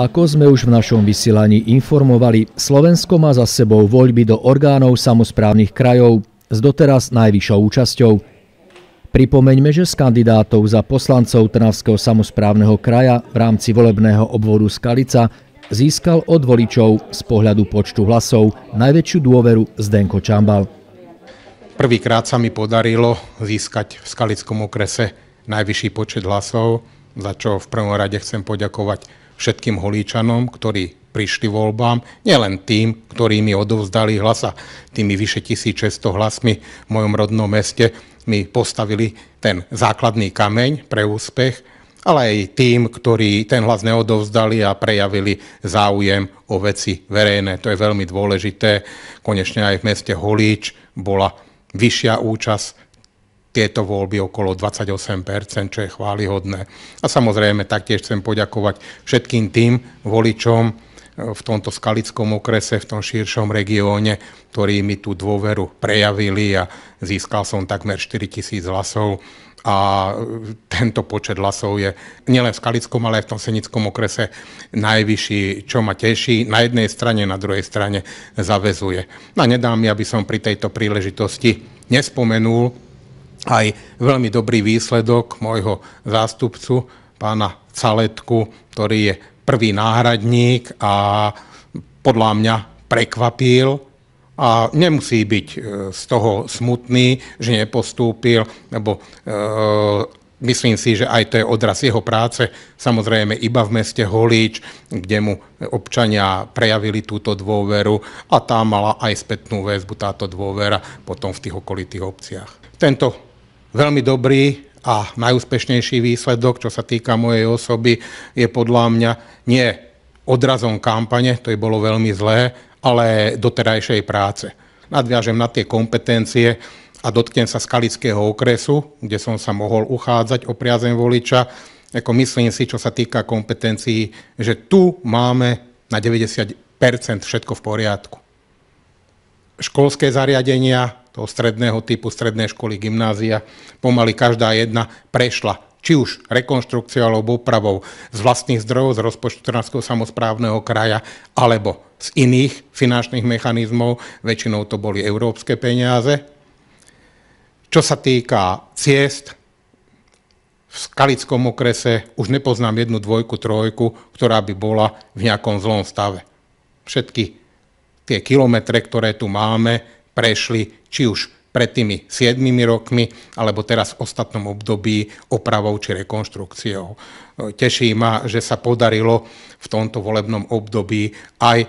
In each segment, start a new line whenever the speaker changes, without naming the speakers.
Ako sme už v našom vysielaní informovali, Slovensko má za sebou voľby do orgánov samozprávnych krajov s doteraz najvyššou účasťou. Pripomeňme, že z kandidátov za poslancov Trnavského samozprávneho kraja v rámci volebného obvodu Skalica získal od voličov z pohľadu počtu hlasov najväčšiu dôveru Zdenko Čambal.
Prvýkrát sa mi podarilo získať v Skalickom okrese najvyšší počet hlasov, za čo v prvom rade chcem poďakovať všetkým holíčanom, ktorí prišli voľbám, nielen tým, ktorí mi odovzdali hlasa. Tými vyše 1600 hlasmi v mojom rodnom meste mi postavili ten základný kameň pre úspech, ale aj tým, ktorí ten hlas neodovzdali a prejavili záujem o veci verejné. To je veľmi dôležité. Konečne aj v meste Holíč bola vyššia účasť tieto voľby okolo 28%, čo je chválihodné. A samozrejme taktiež chcem poďakovať všetkým tým voličom e, v tomto skalickom okrese, v tom širšom regióne, ktorí mi tú dôveru prejavili a získal som takmer 4 tisíc hlasov a e, tento počet hlasov je nielen v Skalickom, ale aj v tom Senickom okrese najvyšší, čo ma teší. Na jednej strane, na druhej strane zavezuje. No a nedám mi, aby som pri tejto príležitosti nespomenul aj veľmi dobrý výsledok môjho zástupcu, pána Caletku, ktorý je prvý náhradník a podľa mňa prekvapil a nemusí byť e, z toho smutný, že nepostúpil, lebo e, myslím si, že aj to je odraz jeho práce, samozrejme iba v meste Holíč, kde mu občania prejavili túto dôveru a tá mala aj spätnú väzbu táto dôvera potom v tých okolitých obciach. Tento Veľmi dobrý a najúspešnejší výsledok, čo sa týka mojej osoby, je podľa mňa nie odrazom kampane, to je bolo veľmi zlé, ale doterajšej práce. Nadviažem na tie kompetencie a dotknem sa skalického okresu, kde som sa mohol uchádzať o priazem voliča. Ako myslím si, čo sa týka kompetencií, že tu máme na 90% všetko v poriadku. Školské zariadenia, toho stredného typu, strednej školy, gymnázia, pomaly každá jedna prešla či už rekonštrukciou alebo úpravou z vlastných zdrojov, z rozpočtu Trnavského samozprávneho kraja, alebo z iných finančných mechanizmov, väčšinou to boli európske peniaze. Čo sa týka ciest, v Skalickom okrese už nepoznám jednu dvojku, trojku, ktorá by bola v nejakom zlom stave. Všetky tie kilometre, ktoré tu máme, prešli či už pred tými 7 rokmi, alebo teraz v ostatnom období opravou či rekonštrukciou. Teší ma, že sa podarilo v tomto volebnom období aj e,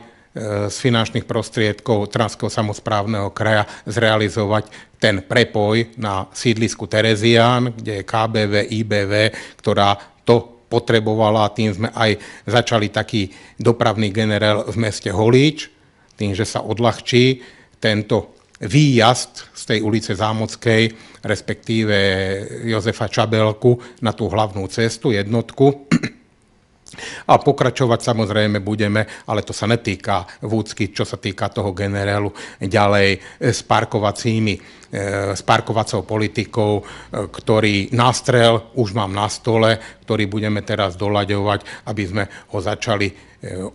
z finančných prostriedkov Tranského samozprávneho kraja zrealizovať ten prepoj na sídlisku Terezián, kde je KBV, IBV, ktorá to potrebovala. Tým sme aj začali taký dopravný generál v meste Holíč, tým, že sa odľahčí tento výjazd z tej ulice Zámockej, respektíve Jozefa Čabelku na tú hlavnú cestu, jednotku. A pokračovať samozrejme budeme, ale to sa netýka vúcky, čo sa týka toho generálu, ďalej s parkovacími, e, s parkovacou politikou, e, ktorý nástrel už mám na stole, ktorý budeme teraz doľaďovať, aby sme ho začali e,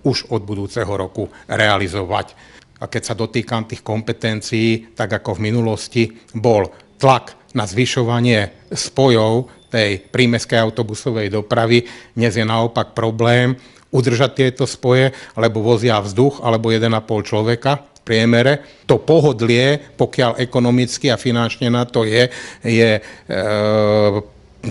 už od budúceho roku realizovať a keď sa dotýkam tých kompetencií, tak ako v minulosti bol tlak na zvyšovanie spojov tej prímeskej autobusovej dopravy. Dnes je naopak problém udržať tieto spoje, lebo vozia vzduch alebo 1,5 človeka v priemere. To pohodlie, pokiaľ ekonomicky a finančne na to je, je e,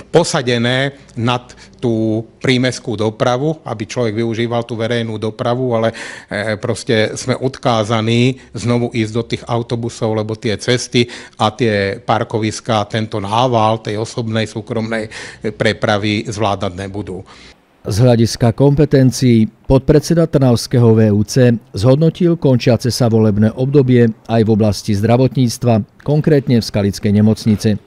posadené nad tú prímeskú dopravu, aby človek využíval tú verejnú dopravu, ale e, proste sme odkázaní znovu ísť do tých autobusov, lebo tie cesty a tie parkoviská, tento nával tej osobnej, súkromnej prepravy zvládať nebudú.
Z hľadiska kompetencií podpredseda Trnavského VUC zhodnotil končiace sa volebné obdobie aj v oblasti zdravotníctva, konkrétne v Skalickej nemocnice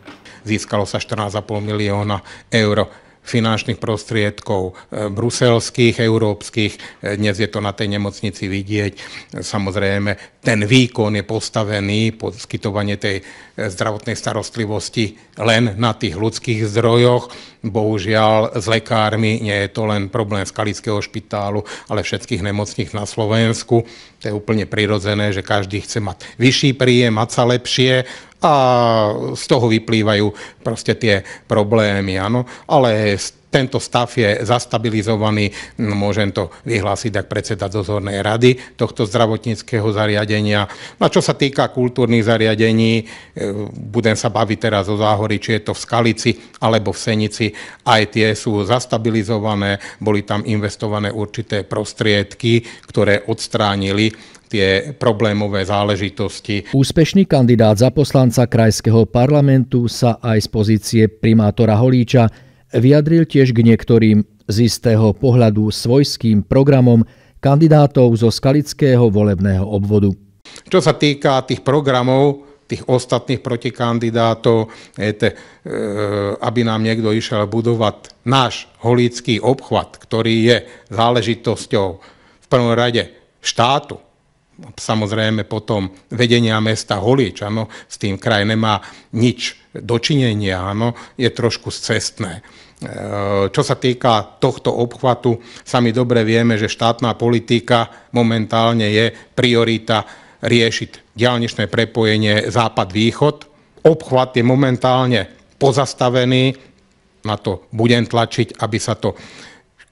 získalo sa 14,5 milióna eur finančných prostriedkov e, bruselských, európskych. E, dnes je to na tej nemocnici vidieť. E, samozrejme, ten výkon je postavený, poskytovanie tej zdravotnej starostlivosti len na tých ľudských zdrojoch. Bohužiaľ, s lekármi nie je to len problém z Kalického špitálu, ale všetkých nemocných na Slovensku to je úplne prirodzené, že každý chce mať vyšší príjem, mať sa lepšie a z toho vyplývajú proste tie problémy, áno. Ale z tento stav je zastabilizovaný, no môžem to vyhlásiť ak predseda dozornej rady tohto zdravotníckého zariadenia. No a čo sa týka kultúrnych zariadení, e, budem sa baviť teraz o záhori, či je to v Skalici alebo v Senici, aj tie sú zastabilizované, boli tam investované určité prostriedky, ktoré odstránili tie problémové záležitosti.
Úspešný kandidát za poslanca krajského parlamentu sa aj z pozície primátora Holíča vyjadril tiež k niektorým z istého pohľadu svojským programom kandidátov zo skalického volebného obvodu.
Čo sa týka tých programov, tých ostatných protikandidátov, e, aby nám niekto išiel budovať náš holícký obchvat, ktorý je záležitosťou v prvom rade štátu, samozrejme potom vedenia mesta Holič, áno, s tým kraj nemá nič dočinenia, áno, je trošku cestné. E, čo sa týka tohto obchvatu, sami dobre vieme, že štátna politika momentálne je priorita riešiť diálničné prepojenie západ-východ. Obchvat je momentálne pozastavený, na to budem tlačiť, aby sa to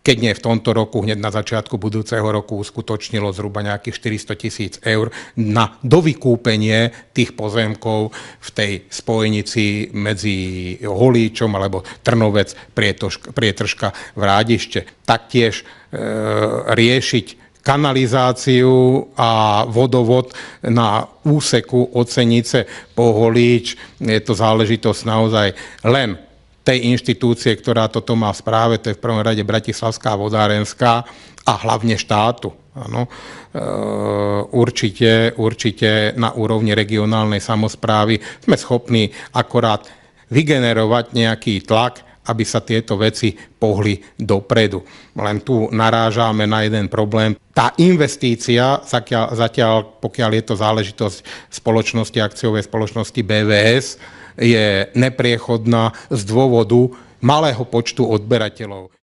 keď nie v tomto roku, hneď na začiatku budúceho roku uskutočnilo zhruba nejakých 400 tisíc eur na dovykúpenie tých pozemkov v tej spojnici medzi Holíčom alebo Trnovec, Prietržka v Vrádište. Taktiež e, riešiť kanalizáciu a vodovod na úseku ocenice po Holíč. Je to záležitosť naozaj len tej inštitúcie, ktorá toto má v správe, to je v prvom rade Bratislavská vodárenská a hlavne štátu. Ano. E, určite, určite na úrovni regionálnej samozprávy sme schopní akorát vygenerovať nejaký tlak, aby sa tieto veci pohli dopredu. Len tu narážame na jeden problém. Tá investícia, zatiaľ, zatiaľ pokiaľ je to záležitosť spoločnosti, akciovej spoločnosti BVS, je nepriechodná z dôvodu malého počtu odberateľov.